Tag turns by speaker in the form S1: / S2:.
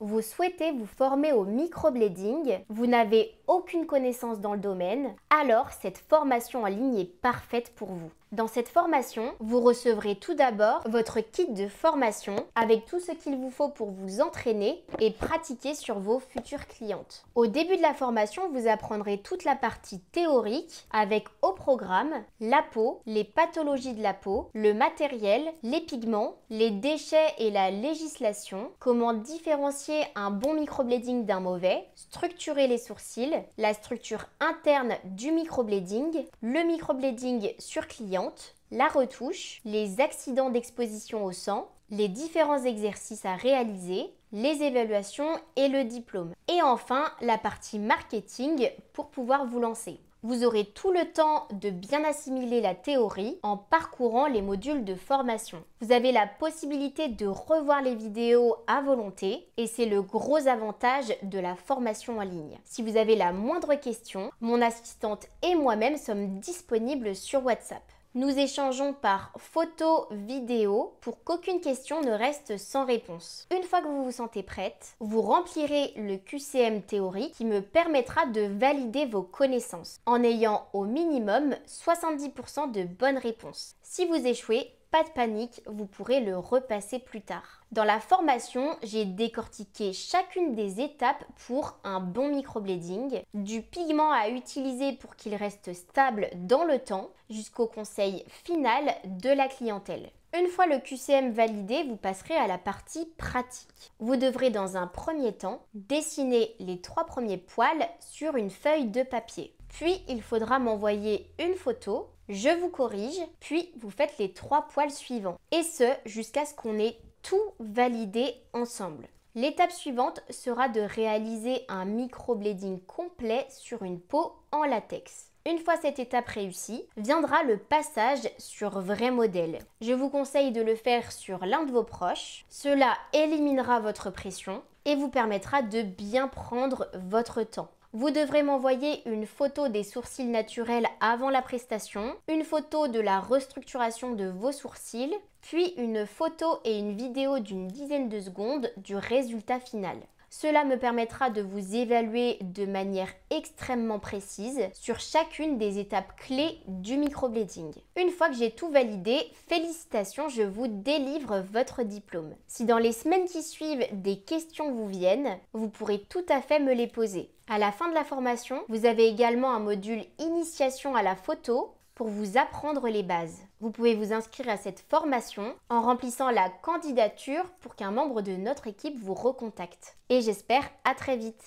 S1: vous souhaitez vous former au microblading, vous n'avez aucune connaissance dans le domaine, alors cette formation en ligne est parfaite pour vous. Dans cette formation, vous recevrez tout d'abord votre kit de formation avec tout ce qu'il vous faut pour vous entraîner et pratiquer sur vos futures clientes. Au début de la formation, vous apprendrez toute la partie théorique avec au programme la peau, les pathologies de la peau, le matériel, les pigments, les déchets et la législation, comment différencier un bon microblading d'un mauvais, structurer les sourcils, la structure interne du microblading, le microblading sur cliente, la retouche, les accidents d'exposition au sang, les différents exercices à réaliser, les évaluations et le diplôme. Et enfin, la partie marketing pour pouvoir vous lancer. Vous aurez tout le temps de bien assimiler la théorie en parcourant les modules de formation. Vous avez la possibilité de revoir les vidéos à volonté et c'est le gros avantage de la formation en ligne. Si vous avez la moindre question, mon assistante et moi-même sommes disponibles sur WhatsApp. Nous échangeons par photo, vidéo pour qu'aucune question ne reste sans réponse. Une fois que vous vous sentez prête, vous remplirez le QCM théorie qui me permettra de valider vos connaissances en ayant au minimum 70% de bonnes réponses. Si vous échouez, pas de panique, vous pourrez le repasser plus tard. Dans la formation, j'ai décortiqué chacune des étapes pour un bon microblading, du pigment à utiliser pour qu'il reste stable dans le temps, jusqu'au conseil final de la clientèle. Une fois le QCM validé, vous passerez à la partie pratique. Vous devrez dans un premier temps dessiner les trois premiers poils sur une feuille de papier. Puis il faudra m'envoyer une photo je vous corrige, puis vous faites les trois poils suivants. Et ce, jusqu'à ce qu'on ait tout validé ensemble. L'étape suivante sera de réaliser un microblading complet sur une peau en latex. Une fois cette étape réussie, viendra le passage sur vrai modèle. Je vous conseille de le faire sur l'un de vos proches. Cela éliminera votre pression et vous permettra de bien prendre votre temps. Vous devrez m'envoyer une photo des sourcils naturels avant la prestation, une photo de la restructuration de vos sourcils, puis une photo et une vidéo d'une dizaine de secondes du résultat final. Cela me permettra de vous évaluer de manière extrêmement précise sur chacune des étapes clés du microblading. Une fois que j'ai tout validé, félicitations, je vous délivre votre diplôme. Si dans les semaines qui suivent des questions vous viennent, vous pourrez tout à fait me les poser. À la fin de la formation, vous avez également un module initiation à la photo pour vous apprendre les bases. Vous pouvez vous inscrire à cette formation en remplissant la candidature pour qu'un membre de notre équipe vous recontacte. Et j'espère à très vite.